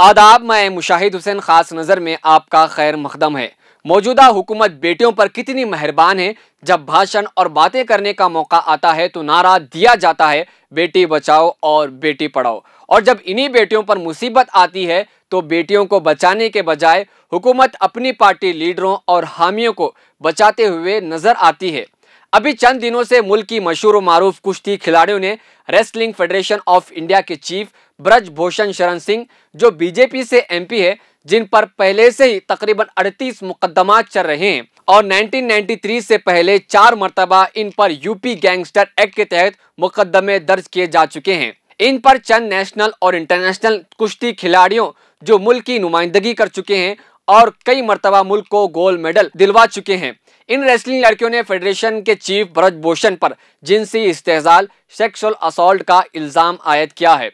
आदाब मैं मुशाहिद हुसैन खास नज़र में आपका खैर मकदम है मौजूदा हुकूमत बेटियों पर कितनी मेहरबान है जब भाषण और बातें करने का मौका आता है तो नारा दिया जाता है बेटी बचाओ और बेटी पढ़ाओ और जब इन्हीं बेटियों पर मुसीबत आती है तो बेटियों को बचाने के बजाय हुकूमत अपनी पार्टी लीडरों और हामियों को बचाते हुए नज़र आती है अभी चंद दिनों से मुल्क की मशहूर मरूफ कुश्ती खिलाड़ियों ने रेसलिंग फेडरेशन ऑफ इंडिया के चीफ ब्रज भूषण शरण सिंह जो बीजेपी से एमपी है जिन पर पहले से ही तकरीबन 38 मुकदमा चल रहे हैं और 1993 से पहले चार मरतबा इन पर यूपी गैंगस्टर एक्ट के तहत मुकदमे दर्ज किए जा चुके हैं इन पर चंद नेशनल और इंटरनेशनल कुश्ती खिलाड़ियों जो मुल्क की नुमाइंदगी कर चुके हैं और कई मरतबा मुल्क को गोल्ड मेडल दिलवा चुके हैं इन रेसलिंग लड़कियों ने फेडरेशन के चीफ भरत भूषण पर जिनसी इस्तेजाल सेक्सुअल असोल्ट का इल्ज़ाम आयद किया है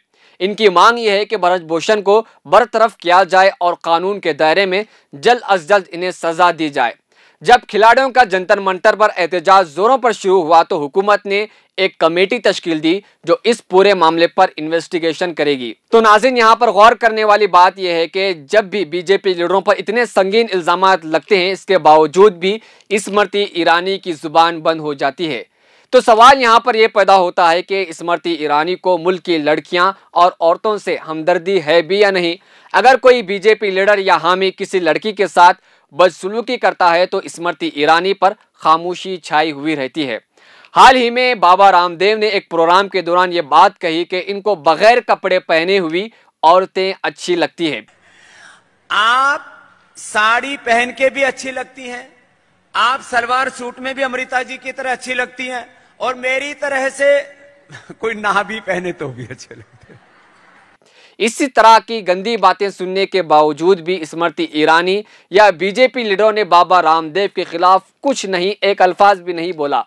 इनकी मांग यह है कि भरत भूषण को बरतरफ किया जाए और कानून के दायरे में जल्द अज जल्द इन्हें सजा दी जाए जब खिलाड़ियों का जंतर मंतर पर एहतजाज जोरों पर शुरू हुआ तो हुकूमत ने एक कमेटी तश्कील दी जो इस पूरे मामले पर इन्वेस्टिगेशन करेगी तो नाजिन यहाँ पर गौर करने वाली बात यह है कि जब भी बीजेपी लीडरों पर इतने संगीन इल्जाम लगते हैं इसके बावजूद भी इस मरती ईरानी की जुबान बंद हो जाती है तो सवाल यहाँ पर यह पैदा होता है कि स्मृति ईरानी को मुल्क की लड़कियाँ और औरतों से हमदर्दी है भी या नहीं अगर कोई बीजेपी लीडर या हामी किसी लड़की के साथ बदसलूकी करता है तो स्मृति ईरानी पर खामोशी छाई हुई रहती है हाल ही में बाबा रामदेव ने एक प्रोग्राम के दौरान ये बात कही कि इनको बगैर कपड़े पहने हुई औरतें अच्छी लगती है आप साड़ी पहन के भी अच्छी लगती हैं आप सलवार सूट में भी अमृता जी की तरह अच्छी लगती हैं और मेरी तरह से कोई ना भी पहने तो भी अच्छे लगते इसी तरह की गंदी बातें सुनने के बावजूद भी स्मृति ईरानी या बीजेपी लीडरों ने बाबा रामदेव के खिलाफ कुछ नहीं एक अल्फाज भी नहीं बोला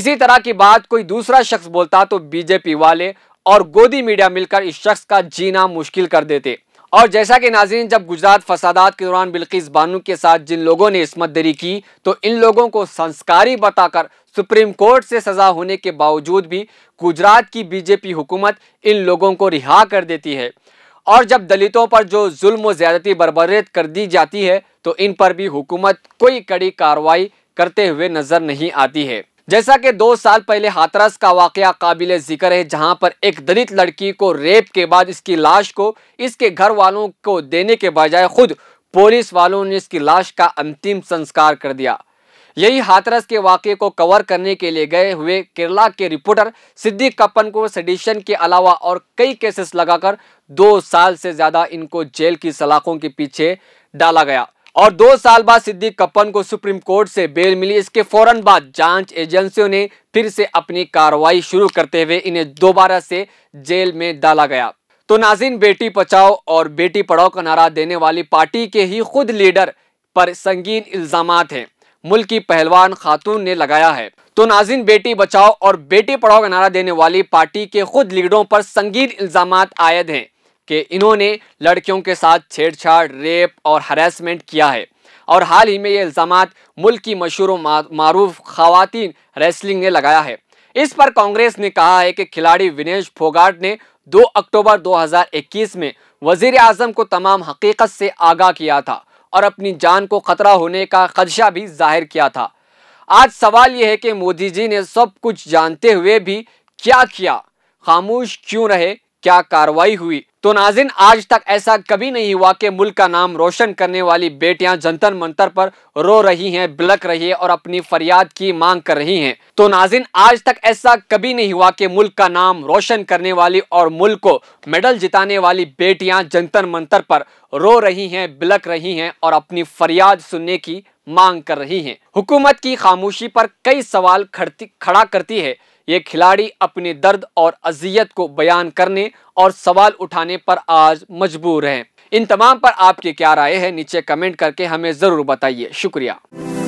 इसी तरह की बात कोई दूसरा शख्स बोलता तो बीजेपी वाले और गोदी मीडिया मिलकर इस शख्स का जीना मुश्किल कर देते और जैसा कि नाजरीन जब गुजरात फसादात के दौरान बिल्किस बानू के साथ जिन लोगों ने इसमत दरी की तो इन लोगों को संस्कारी बताकर सुप्रीम कोर्ट से सज़ा होने के बावजूद भी गुजरात की बीजेपी हुकूमत इन लोगों को रिहा कर देती है और जब दलितों पर जो जुल्म ज़्यादती बरबरीत कर दी जाती है तो इन पर भी हुकूमत कोई कड़ी कार्रवाई करते हुए नज़र नहीं आती है जैसा कि दो साल पहले हाथरस का वाकया काबिल जिक्र है जहां पर एक दलित लड़की को रेप के बाद इसकी लाश को इसके घर वालों को देने के बजाय खुद पुलिस वालों ने इसकी लाश का अंतिम संस्कार कर दिया यही हाथरस के वाक्य को कवर करने के लिए गए हुए केरला के रिपोर्टर सिद्दीक कप्पन को सडिशन के अलावा और कई केसेस लगाकर दो साल से ज़्यादा इनको जेल की सलाखों के पीछे डाला गया और दो साल बाद सिद्दीक कप्पन को सुप्रीम कोर्ट से बेल मिली इसके फौरन बाद जांच एजेंसियों ने फिर से अपनी कार्रवाई शुरू करते हुए इन्हें दोबारा से जेल में डाला गया तो नाजिन बेटी बचाओ और बेटी पढ़ाओ का नारा देने वाली पार्टी के ही खुद लीडर पर संगीन इल्जाम हैं मुल्क की पहलवान खातून ने लगाया है तो नाजिन बेटी बचाओ और बेटी पढ़ाओ का नारा देने वाली पार्टी के खुद लीडरों पर संगीन इल्जाम आयद हैं कि इन्होंने लड़कियों के साथ छेड़छाड़ रेप और हरासमेंट किया है और हाल ही में ये इल्ज़ाम मुल्क की मशहूर मरूफ खातन रेसलिंग ने लगाया है इस पर कांग्रेस ने कहा है कि खिलाड़ी विनेश फोगाट ने 2 अक्टूबर 2021 में वजीर आजम को तमाम हकीकत से आगाह किया था और अपनी जान को खतरा होने का खदशा भी जाहिर किया था आज सवाल यह है कि मोदी जी ने सब कुछ जानते हुए भी क्या किया खामोश क्यों रहे क्या कार्रवाई हुई तो नाजिन आज तक ऐसा कभी नहीं हुआ कि मुल्क का नाम रोशन करने वाली बेटियां जंतर मंतर पर रो रही हैं बिलक रही है और अपनी फरियाद की मांग कर रही हैं तो नाजिन आज तक ऐसा कभी नहीं हुआ कि मुल्क का नाम रोशन करने वाली और मुल्क को मेडल जिताने वाली बेटियां जंतर मंतर पर रो रही हैं बिलक रही हैं और अपनी फरियाद सुनने की मांग कर रही हैं हुकूमत की खामोशी पर कई सवाल खड़ा करती है ये खिलाड़ी अपने दर्द और अजियत को बयान करने और सवाल उठाने पर आज मजबूर हैं इन तमाम पर आपकी क्या राय है नीचे कमेंट करके हमें ज़रूर बताइए शुक्रिया